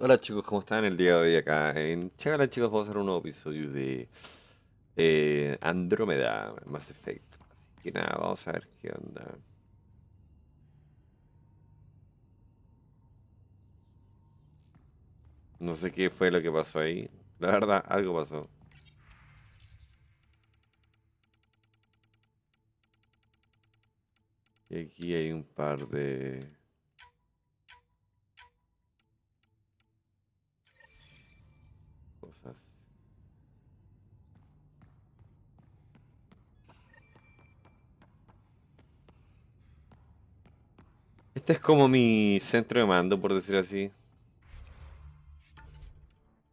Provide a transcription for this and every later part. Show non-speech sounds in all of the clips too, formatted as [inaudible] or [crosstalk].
Hola chicos, ¿cómo están? El día de hoy acá en Chagala chicos vamos a hacer un nuevo episodio de eh, Andrómeda, Mass Effect. Así que nada, vamos a ver qué onda. No sé qué fue lo que pasó ahí. La verdad, algo pasó. Y aquí hay un par de... Este es como mi centro de mando, por decir así.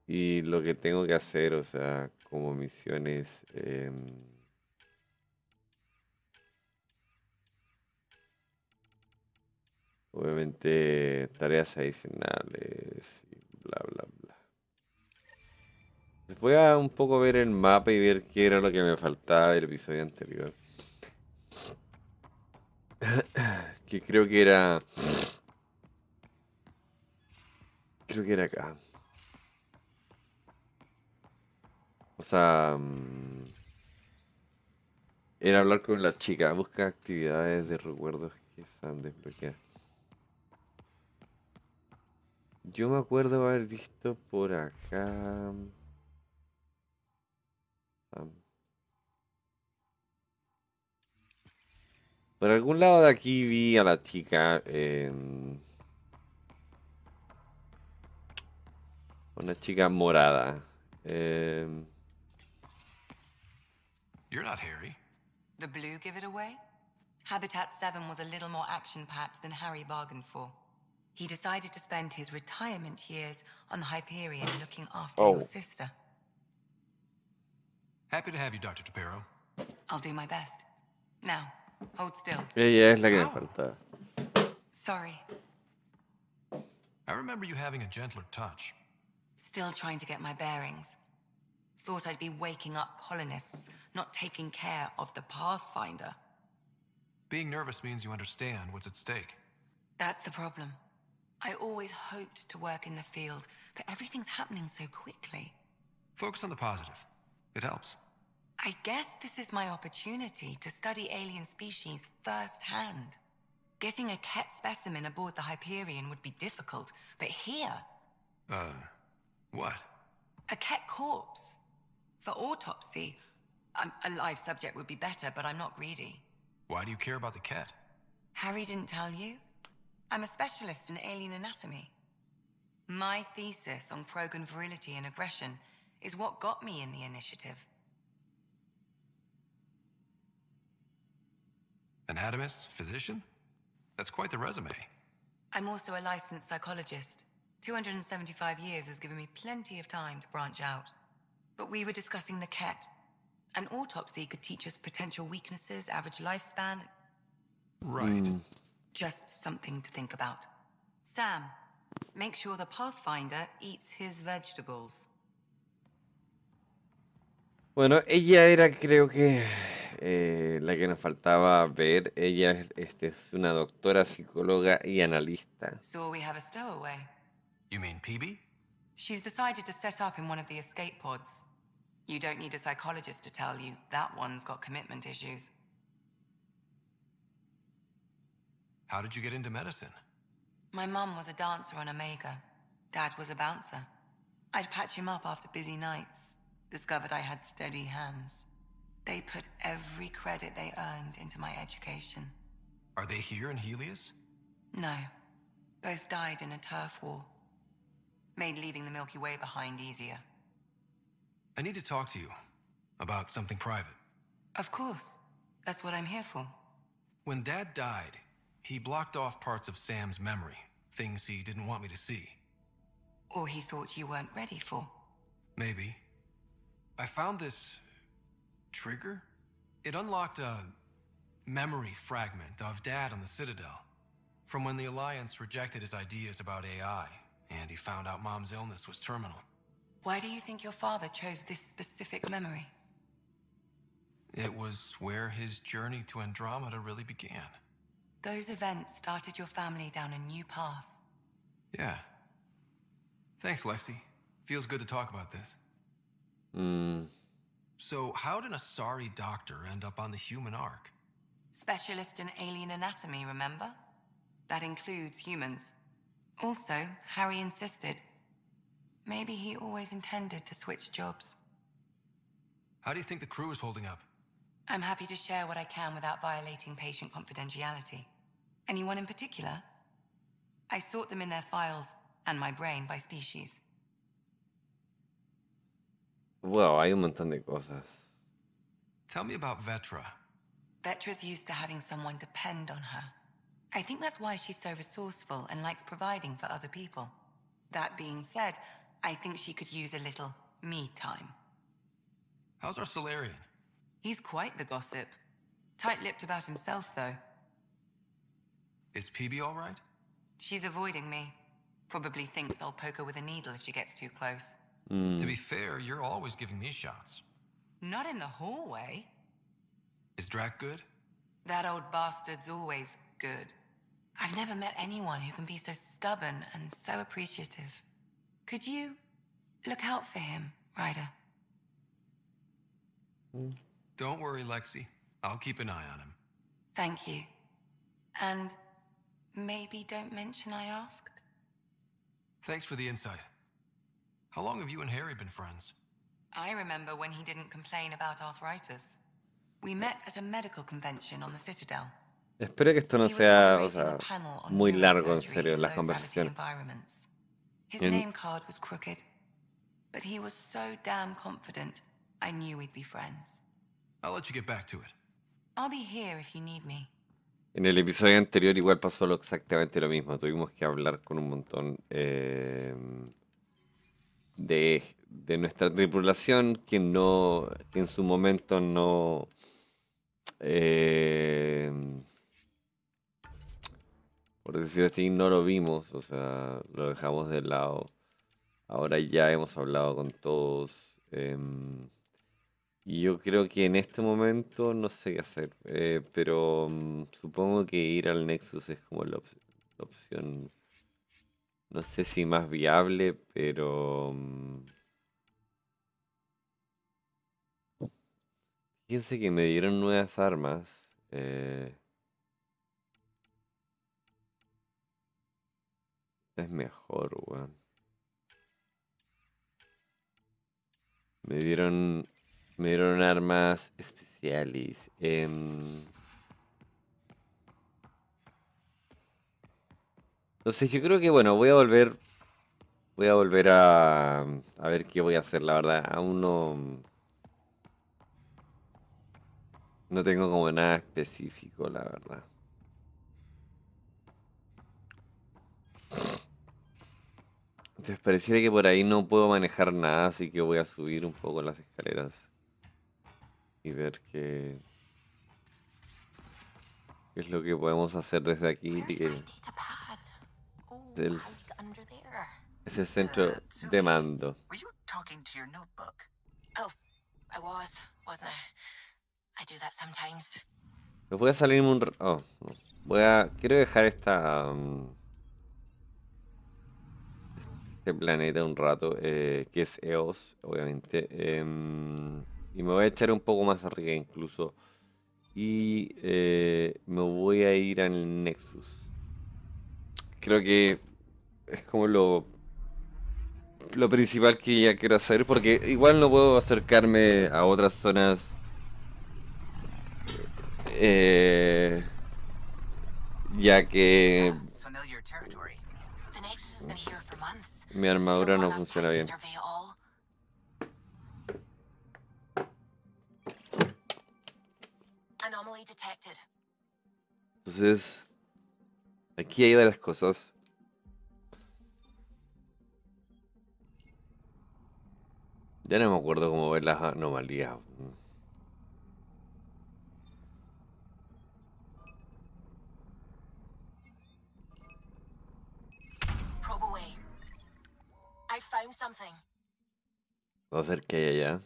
Y lo que tengo que hacer, o sea, como misiones... Em, obviamente tareas adicionales y bla bla bla. Voy a un poco ver el mapa y ver qué era lo que me faltaba del episodio anterior. [clears throat] [clears throat] que creo que era... Creo que era acá. O sea... Mm, era hablar con la chica. Busca actividades de recuerdos que se han desbloqueado. Yo me acuerdo haber visto por acá... Mm, Por algún lado de aquí vi a la chica. Eh, una chica morada. Eh, You're not Harry. The blue give it away? Habitat 7 was a little more action packed than Harry bargained for. He decided to spend his retirement years on the Hyperion looking after oh. your sister. Happy to have you, Dr. Tapero. I'll do my best. Now, Hold still. Ella es la que me faltaba. Sorry. I remember you having a gentler touch. Still trying to get my bearings. Thought I'd be waking up colonists, not taking care of the Pathfinder. Being nervous means you understand what's at stake. That's the problem. I always hoped to work in the field, but everything's happening so quickly. Focus on the positive. It helps. I guess this is my opportunity to study alien species firsthand. Getting a cat specimen aboard the Hyperion would be difficult, but here... Uh, what? A cat corpse. For autopsy, um, a live subject would be better, but I'm not greedy. Why do you care about the cat? Harry didn't tell you? I'm a specialist in alien anatomy. My thesis on Krogan virility and aggression is what got me in the initiative. Anatomist? Physician? That's quite the resume. I'm also a licensed psychologist. 275 years has given me plenty of time to branch out. But we were discussing the cat. An autopsy could teach us potential weaknesses, average lifespan. Right. Mm. Just something to think about. Sam, make sure the Pathfinder eats his vegetables. Bueno, ella era creo que eh, la que nos faltaba ver. Ella este, es una doctora, psicóloga y analista. So we have a stowaway. You mean PB? She's decided to set up in one of the escape pods. You don't need a psychologist to tell you that one's got commitment issues. How did you get into medicine? My mum was a dancer on Omega. Dad was a bouncer. I'd patch him up after busy nights. Discovered I had steady hands. They put every credit they earned into my education. Are they here in Helios? No. Both died in a turf war. Made leaving the Milky Way behind easier. I need to talk to you about something private. Of course. That's what I'm here for. When Dad died, he blocked off parts of Sam's memory, things he didn't want me to see. Or he thought you weren't ready for. Maybe. I found this trigger? It unlocked a memory fragment of Dad on the Citadel from when the Alliance rejected his ideas about AI and he found out Mom's illness was terminal. Why do you think your father chose this specific memory? It was where his journey to Andromeda really began. Those events started your family down a new path. Yeah. Thanks, Lexi. Feels good to talk about this. Hmm. So how did a sorry doctor end up on the human ark? Specialist in alien anatomy, remember? That includes humans. Also, Harry insisted. Maybe he always intended to switch jobs. How do you think the crew is holding up? I'm happy to share what I can without violating patient confidentiality. Anyone in particular? I sort them in their files and my brain by species. Wow, hay un montón de cosas. Tell me about Vetra. Vetra's used to having someone depend on her. I think that's why she's so resourceful and likes providing for other people. That being said, I think she could use a little me time. How's our Solarian? He's quite the gossip. Tight-lipped about himself, though. Is PB all right? She's avoiding me. Probably thinks I'll poke her with a needle if she gets too close. Mm. To be fair, you're always giving me shots. Not in the hallway. Is Drac good? That old bastard's always good. I've never met anyone who can be so stubborn and so appreciative. Could you look out for him, Ryder? Don't worry, Lexi. I'll keep an eye on him. Thank you. And maybe don't mention I asked? Thanks for the insight. How long have you and Harry been friends? I remember when he didn't complain about arthritis. We met at a medical convention on the Citadel. Espero que esto no sea, o sea muy largo, en serio, la conversación. His name card was crooked, but he was so damn confident, I knew we'd be friends. I'll let you get back to it. I'll be here if you need me. En el episodio anterior igual pasó lo, exactamente lo mismo. Tuvimos que hablar con un montón. Eh, de, nuestra tripulación que no en su momento no eh, por decir así no lo vimos o sea lo dejamos de lado ahora ya hemos hablado con todos em, y yo creo que en este momento no sé qué hacer eh, pero mm, supongo que ir al nexus es como la opción no sé si más viable, pero... Mm, fíjense que me dieron nuevas armas. Eh... Es mejor, weón. Me dieron... Me dieron armas especiales. Eh... Entonces yo creo que bueno, voy a volver. Voy a volver a. ver qué voy a hacer, la verdad. Aún no. No tengo como nada específico, la verdad. Entonces pareciera que por ahí no puedo manejar nada, así que voy a subir un poco las escaleras. Y ver qué. qué es lo que podemos hacer desde aquí el, ese centro uh, de mando. voy a salir un... Oh, voy a... Quiero dejar esta... Um, este planeta un rato, eh, que es EOS, obviamente. Em, y me voy a echar un poco más arriba incluso. Y eh, me voy a ir al Nexus creo que es como lo lo principal que ya quiero hacer porque igual no puedo acercarme a otras zonas eh, ya que mi armadura no funciona bien. Entonces, Aquí hay varias cosas. Ya no me acuerdo cómo ver las anomalías. Voy I found something. a hacer que hay allá.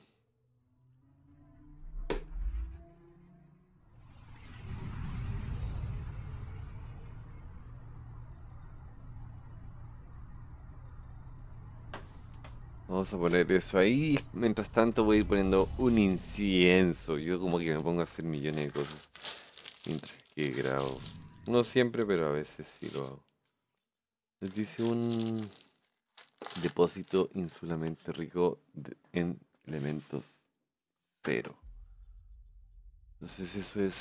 Vamos a poner eso ahí. Mientras tanto voy a ir poniendo un incienso. Yo como que me pongo a hacer millones de cosas. Mientras que grabo. No siempre, pero a veces sí lo hago. Les dice un depósito insulamente rico en elementos Pero. Entonces eso es,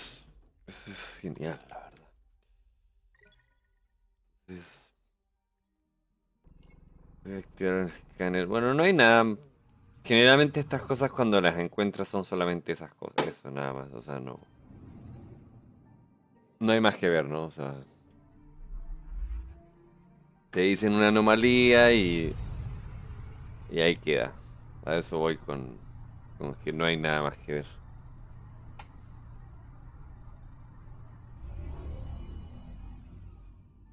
es genial, la verdad. Este, bueno, no hay nada. Generalmente estas cosas cuando las encuentras son solamente esas cosas, eso nada más, o sea, no. No hay más que ver, ¿no? O sea. Te dicen una anomalía y. Y ahí queda. A eso voy con. con que no hay nada más que ver.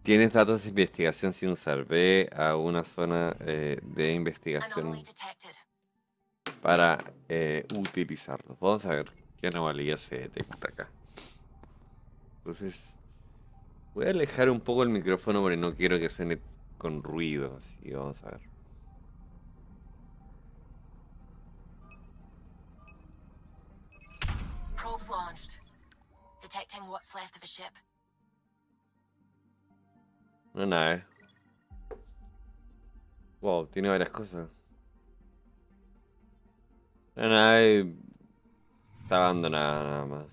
¿Tienes datos de investigación sin usar. Ve a una zona eh, de investigación para eh, utilizarlos? Vamos a ver qué anomalía se detecta acá. Entonces, voy a alejar un poco el micrófono porque no quiero que suene con ruido. Y vamos a ver. Probes launched. Detecting what's left of a ship. Una nave. Wow, tiene varias cosas. La nave está abandonada nada más.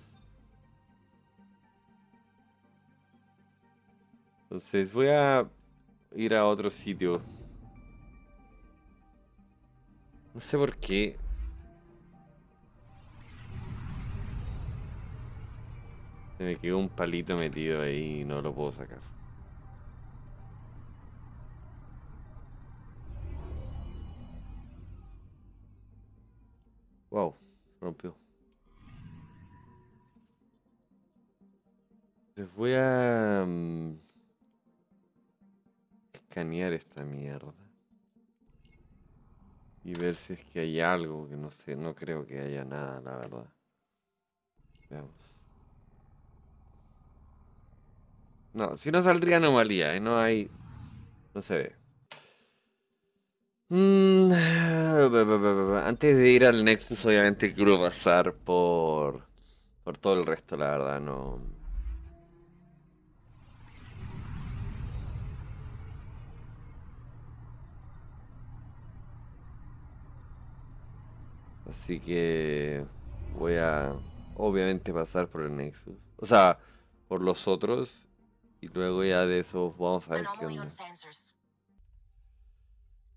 Entonces voy a ir a otro sitio. No sé por qué. Se me quedó un palito metido ahí y no lo puedo sacar. Wow, rompió. Les voy a mm, escanear esta mierda. Y ver si es que hay algo que no sé, no creo que haya nada, la verdad. Veamos. No, si no saldría anomalía, ¿eh? no hay... No se ve. Mm, ah, antes de ir al Nexus, obviamente quiero pasar por. por todo el resto, la verdad, no. Así que voy a obviamente pasar por el Nexus. O sea, por los otros. Y luego ya de eso vamos a ver qué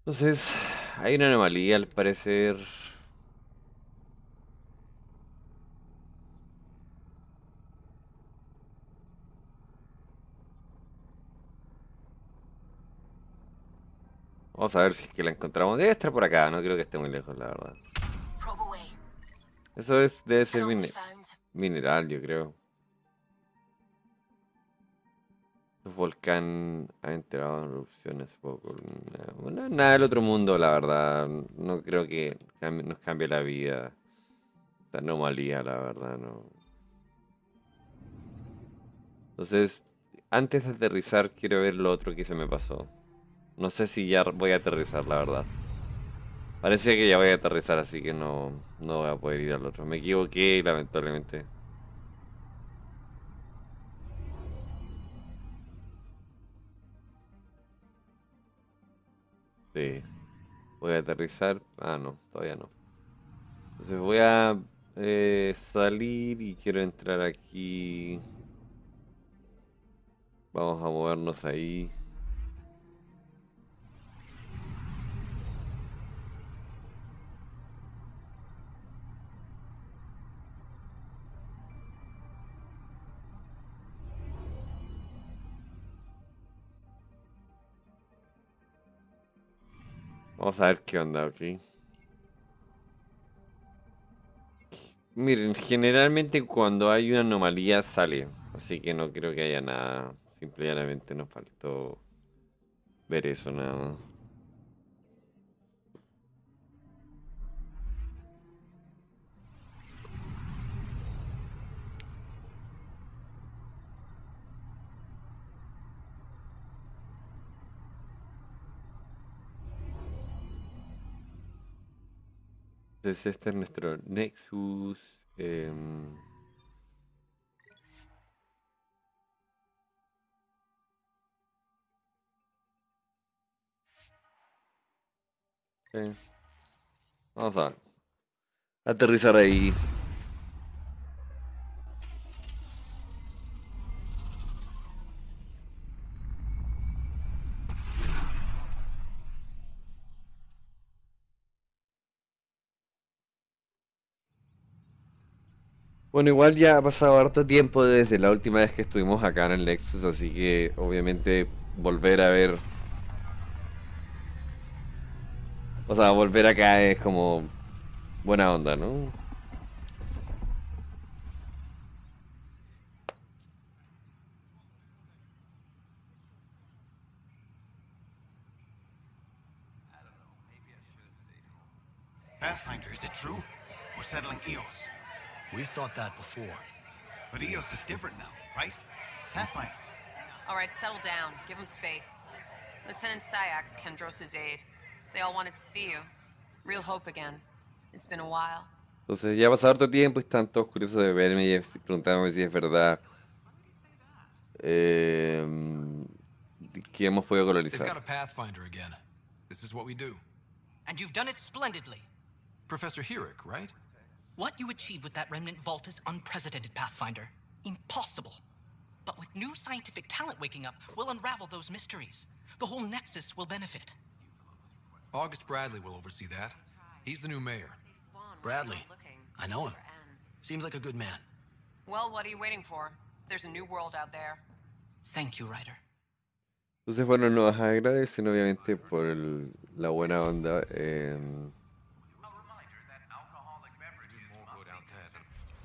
entonces, hay una anomalía al parecer. Vamos a ver si es que la encontramos. Debe estar por acá, no creo que esté muy lejos, la verdad. Eso es, debe ser mineral, yo creo. volcán ha enterado en erupciones poco. Bueno, nada del otro mundo, la verdad. No creo que nos cambie la vida. Esta anomalía, la verdad, no. Entonces, antes de aterrizar, quiero ver lo otro que se me pasó. No sé si ya voy a aterrizar, la verdad. Parece que ya voy a aterrizar, así que no, no voy a poder ir al otro. Me equivoqué, lamentablemente. Este, voy a aterrizar. Ah, no, todavía no. Entonces voy a eh, salir y quiero entrar aquí. Vamos a movernos ahí. Vamos a ver qué onda aquí. Miren, generalmente cuando hay una anomalía sale. Así que no creo que haya nada. Simplemente nos faltó ver eso nada más. este es nuestro Nexus. Eh... Vamos a aterrizar ahí. Bueno, igual ya ha pasado harto tiempo desde la última vez que estuvimos acá en el Lexus, así que obviamente volver a ver... O sea, volver acá es como buena onda, ¿no? Pathfinder, is it true? Eos. We've thought that before. But EOS is different now, right? Pathfinder. All right, settle down. Give him space. Lieutenant Syax, Kendros' aide. They all wanted to see you. Real hope again. It's been a while. Entonces ya ha pasado harto tiempo y están todos curiosos de verme y preguntándome si es verdad eh, que hemos podido They've got a Pathfinder again. This is what we do. And you've done it splendidly. Professor Herrick, right? What you achieve with that remnant vault is unprecedented, Pathfinder. Impossible. But with new scientific talent waking up, we'll unravel those mysteries. The whole Nexus will benefit. August Bradley will oversee that. He's the new mayor. Bradley. I know him. Seems like a good man. Well, what are you waiting for? There's a new world out there. Thank you, Ryder. Entonces, bueno, nos agradecen obviamente por el, la buena onda. Eh,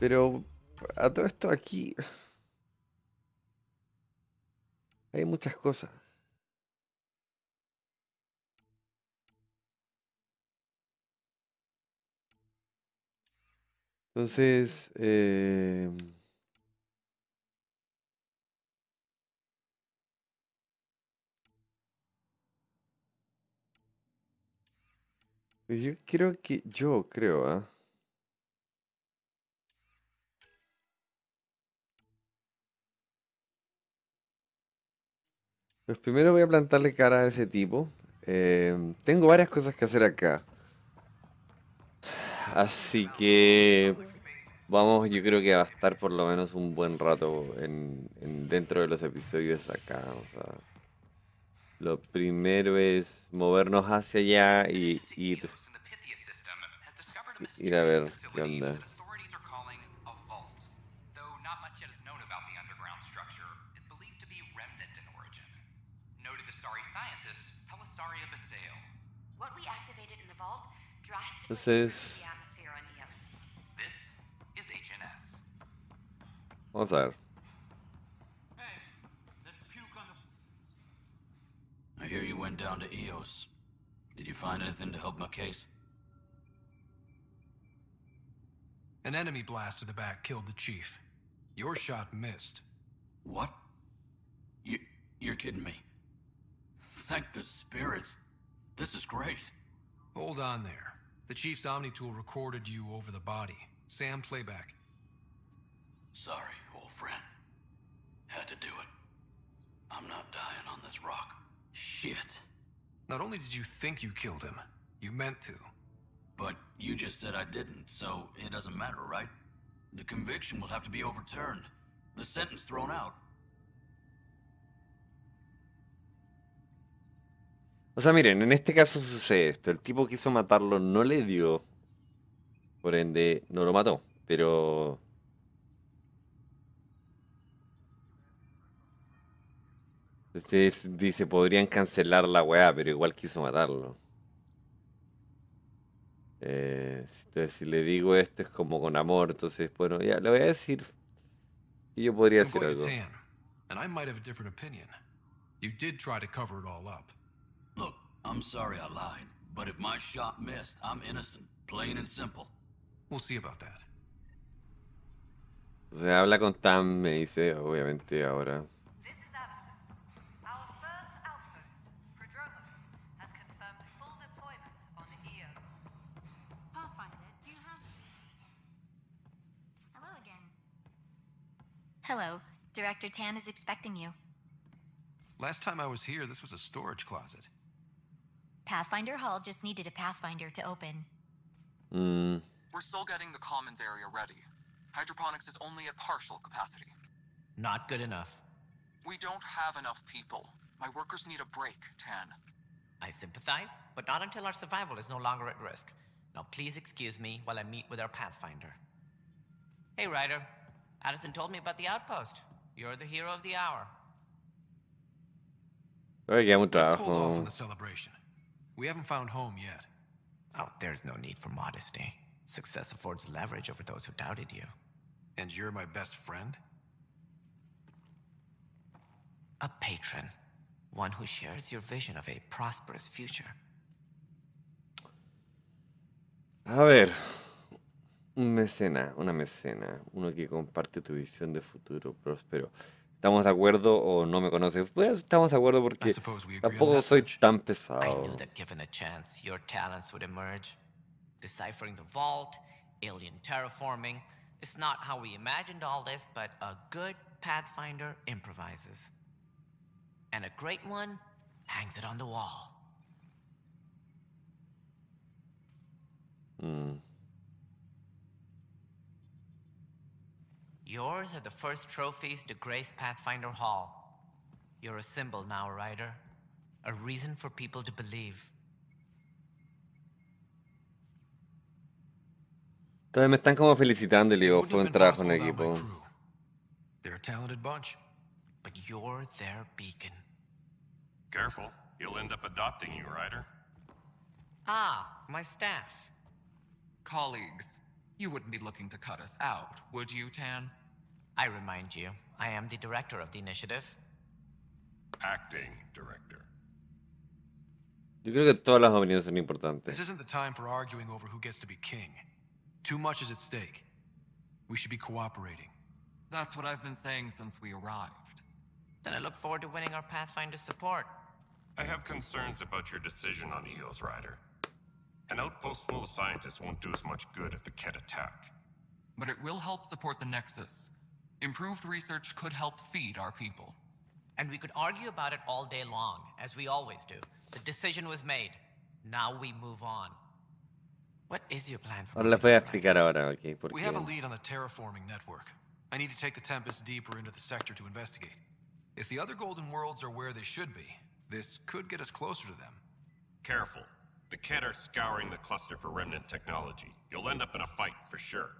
Pero a todo esto aquí [sighs] hay muchas cosas. Entonces, eh... yo creo que, yo creo, ¿ah? Pues primero voy a plantarle cara a ese tipo. Eh, tengo varias cosas que hacer acá. Así que vamos, yo creo que va a estar por lo menos un buen rato en, dentro de los episodios acá. O sea, lo primero es movernos hacia allá y ir a ver qué onda. This is. What's that? I hear you went down to EOS. Did you find anything to help my case? An enemy blast to the back killed the chief. Your shot missed. What? You, you're kidding me. Thank the spirits. This is great. Hold on there. The Chief's Omni-Tool recorded you over the body. Sam, playback. Sorry, old friend. Had to do it. I'm not dying on this rock. Shit. Not only did you think you killed him, you meant to. But you just said I didn't, so it doesn't matter, right? The conviction will have to be overturned. The sentence thrown out. O sea, miren, en este caso sucede esto. El tipo quiso matarlo, no le dio. Por ende, no lo mató. Pero este dice, podrían cancelar la weá, pero igual quiso matarlo. Eh, entonces, si le digo esto es como con amor, entonces, bueno, ya le voy a decir. Y yo podría hacer algo. Look, I'm sorry I lied, but if my shot missed, I'm innocent, plain and simple. We'll see about that. Se habla con Tam, me dice, obviamente ahora. Hello. Director Tan is expecting you. Last time I was here, this was a storage closet. Pathfinder Hall just needed a Pathfinder to open. Mm. We're still getting the commons area ready. Hydroponics is only at partial capacity. Not good enough. We don't have enough people. My workers need a break, Tan. I sympathize, but not until our survival is no longer at risk. Now please excuse me while I meet with our Pathfinder. Hey, Ryder. Addison told me about the outpost. You're the hero of the hour. Again, with the, Let's hold off on the celebration. We haven't found home yet. Oh, there's no need for modesty. Success affords leverage over those who doubted you. And you're my best friend? A patron. One who shares your vision of a prosperous future. A ver. Un mecena, una mecena. Uno que comparte tu visión de futuro próspero estamos de acuerdo o no me conoces. Pues estamos de acuerdo porque tampoco soy tan pesado. Deciphering the vault, alien terraforming, it's not how we imagined all this, but a good Pathfinder improvises. And a great one hangs it on the wall. Mm. Yours are the first trophies to grace Pathfinder Hall. You're a symbol now, Ryder. A reason for people to believe. Entonces me están como felicitando y fue un trabajo en equipo. They're a talented bunch. But you're their beacon. Careful, he'll end up adopting you, Ryder. Ah, my staff. Colleagues, you wouldn't be looking to cut us out, would you, Tan? I remind you, I am the director of the initiative. Acting director. Yo creo que todas las opiniones son importantes. This isn't the time for arguing over who gets to be king. Too much is at stake. We should be cooperating. That's what I've been saying since we arrived. Then I look forward to winning our Pathfinder's support. I have concerns about your decision on Eos Rider. An outpost full of scientists won't do as much good if the Ket attack. But it will help support the Nexus, Improved research could help feed our people. And we could argue about it all day long, as we always do. The decision was made. Now we move on. What is your plan for... Les We have a lead on the terraforming network. I need to take the Tempest deeper into the sector to investigate. If the other Golden Worlds are where they should be, this could get us closer to them. Careful. The Ket are scouring the cluster for remnant technology. You'll end up in a fight, for sure.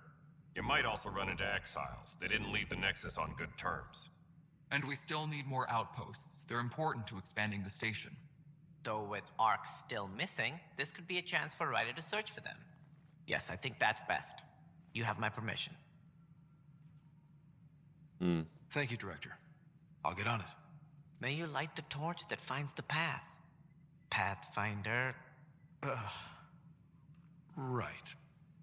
You might also run into exiles. They didn't leave the Nexus on good terms. And we still need more outposts. They're important to expanding the station. Though with Ark still missing, this could be a chance for Ryder to search for them. Yes, I think that's best. You have my permission. Mm. Thank you, Director. I'll get on it. May you light the torch that finds the path. Pathfinder. Ugh. Right.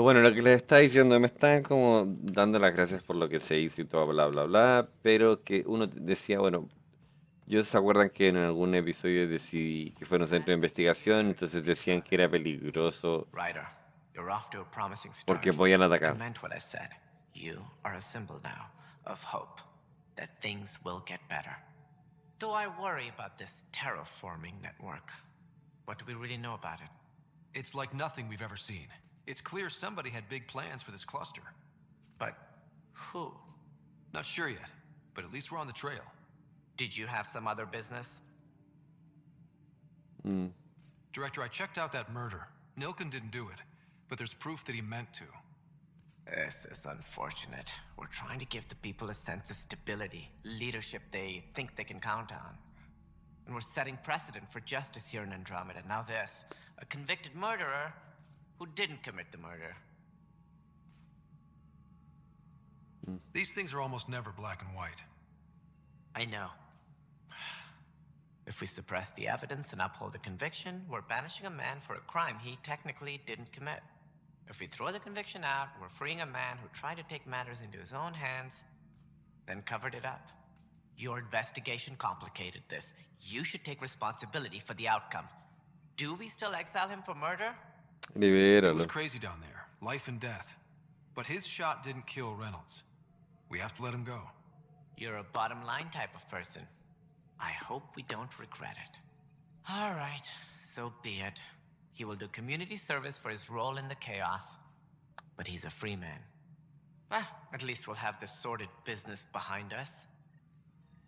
Bueno, lo que les está diciendo, me están como dando las gracias por lo que se hizo y todo, bla, bla, bla, pero que uno decía, bueno, yo se acuerdan que en algún episodio decidí que fue un centro de investigación, entonces decían que era peligroso porque podían atacar. Though I worry about this terraforming network. What do we really know about it? It's like nothing we've ever seen. It's clear somebody had big plans for this cluster. But who? Not sure yet, but at least we're on the trail. Did you have some other business? Hmm. Director, I checked out that murder. Nilkin didn't do it, but there's proof that he meant to. This is unfortunate. We're trying to give the people a sense of stability, leadership they think they can count on. And we're setting precedent for justice here in Andromeda. Now this, a convicted murderer who didn't commit the murder. Hmm. These things are almost never black and white. I know. If we suppress the evidence and uphold the conviction, we're banishing a man for a crime he technically didn't commit. If we throw the conviction out, we're freeing a man who tried to take matters into his own hands, then covered it up. Your investigation complicated this. You should take responsibility for the outcome. Do we still exile him for murder? It was crazy down there, life and death. But his shot didn't kill Reynolds. We have to let him go. You're a bottom line type of person. I hope we don't regret it. All right, so be it. He will do community service for his role in the chaos, but he's a free man. Ah, at least we'll have the sordid business behind us.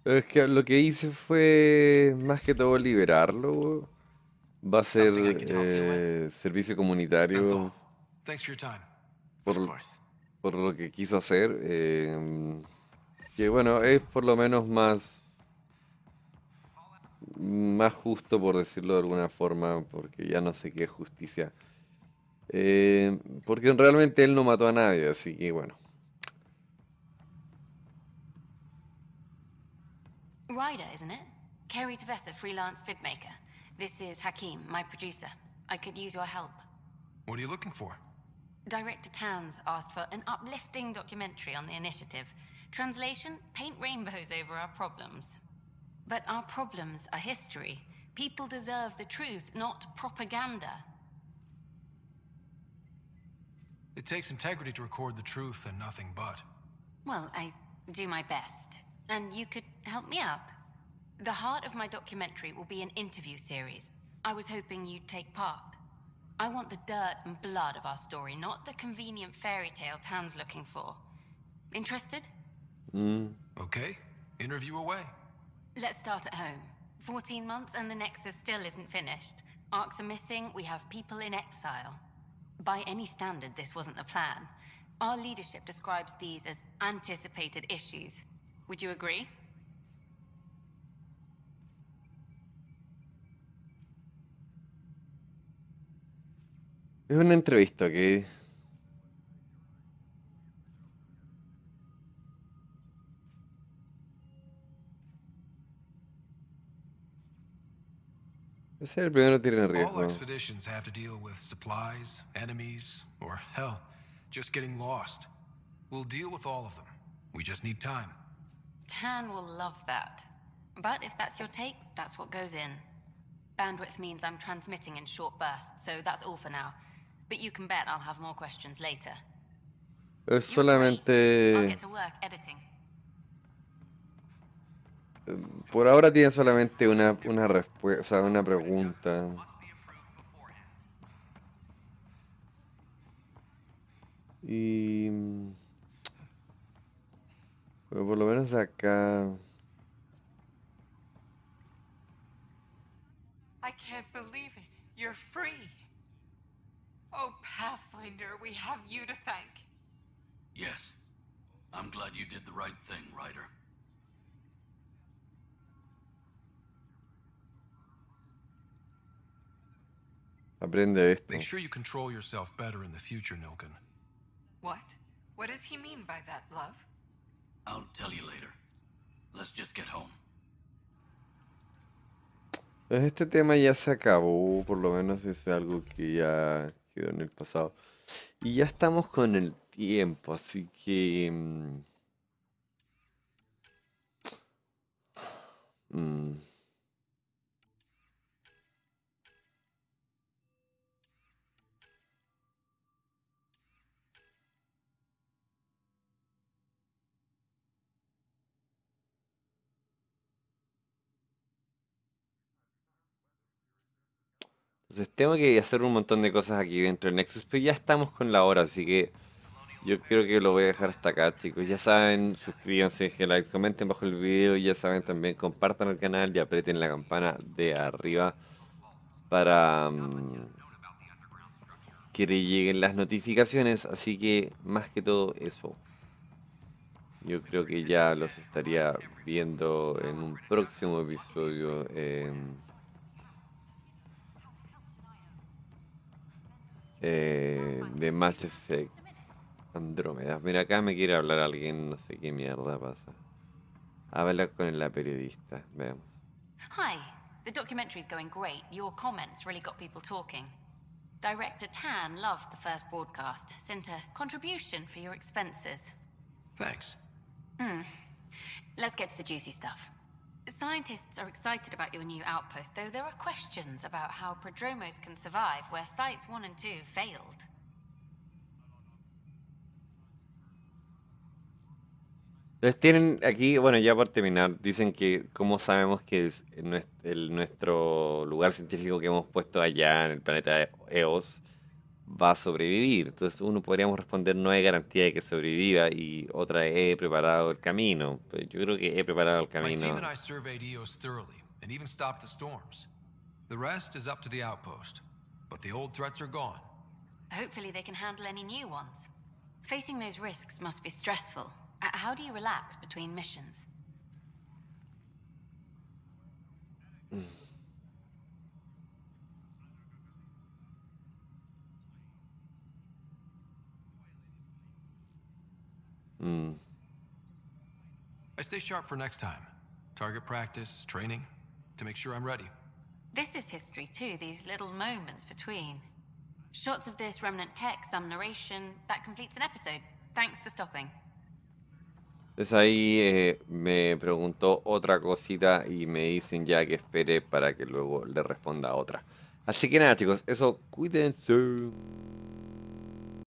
Es que lo que hice fue más que todo liberarlo. va a ser eh, servicio comunitario por, lo que quiso hacer. Eh, que bueno, es por lo menos más, más justo, por decirlo de alguna forma, porque ya no sé qué es justicia. Em, porque realmente él no mató a nadie, así que bueno. Ryder, isn't it? Tvesa, freelance This is Hakim, my producer. I could use your help. What are you looking for? Director Tanz asked for an uplifting documentary on the initiative. Translation, paint rainbows over our problems. But our problems are history. People deserve the truth, not propaganda. It takes integrity to record the truth and nothing but. Well, I do my best. And you could help me out. The heart of my documentary will be an interview series. I was hoping you'd take part. I want the dirt and blood of our story, not the convenient fairy tale Tan's looking for. Interested? Mm. Okay. Interview away. Let's start at home. 14 months and the Nexus still isn't finished. Arcs are missing, we have people in exile. By any standard, this wasn't the plan. Our leadership describes these as anticipated issues. Would you agree? Es una entrevista que... Ese es el primero que tiene riesgo. All expeditions have to deal with supplies, enemies, or hell, just getting lost. We'll deal with all of them. We just need time. Tan will love that. But if that's your take, that's what goes in. Bandwidth means I'm transmitting in short bursts, so that's all for now. But you can bet I'll have more questions later. Es solamente. Por ahora tiene solamente una, una respuesta, o sea, una pregunta. Y. Pero por lo menos acá. I can't believe it. You're free. Oh, Pathfinder, we have you to thank. Yes. I'm glad you did the right thing, Ryder. Aprende esto. Make sure you control yourself better in the future, Nilgun. What? What does he mean by that, love? I'll tell you later. Let's just get home. Este tema ya se acabó, por lo menos es algo que ya en el pasado. Y ya estamos con el tiempo, así que... Mm, mm, Entonces tengo que hacer un montón de cosas aquí dentro del Nexus, pero ya estamos con la hora, así que yo creo que lo voy a dejar hasta acá, chicos. Ya saben, suscríbanse, like, comenten bajo el video, ya saben también, compartan el canal y aprieten la campana de arriba para mm, que le lleguen las notificaciones, así que más que todo eso. Yo creo que ya los estaría viendo en un próximo episodio. Em, Eh, de Mass Effect. Andrómeda. Mira, acá me quiere hablar alguien, no sé qué mierda pasa. Habla con la periodista, veamos. Hi, the is going great. Your comments really got people talking. Director Tan loved the first broadcast. Sent a contribution for your expenses. Thanks. Mm. Let's get to the juicy stuff. Scientists are excited about your new outpost, though there are questions about how Prodromos can survive where Sites 1 and 2 failed. Entonces tienen aquí, bueno, ya por terminar, dicen que cómo sabemos que es el, el, nuestro lugar científico que hemos puesto allá en el planeta EOS va a sobrevivir. Entonces, uno podríamos responder, no hay garantía de que sobreviva, y otra es, he preparado el camino. Pero yo creo que he preparado el camino. My team surveyed EOS thoroughly, and even stopped the storms. The rest is up to the outpost, but the old threats are gone. Hopefully they can handle any new ones. Facing those risks must be stressful. How do you relax between missions? Mm. Mm. I stay sharp for next time. Target practice, training, to make sure I'm ready. This is history too, these little moments between. Shots of this remnant tech, some narration, that completes an episode. Thanks for stopping. Entonces ahí eh, me preguntó otra cosita y me dicen ya que espere para que luego le responda otra. Así que nada chicos, eso cuídense.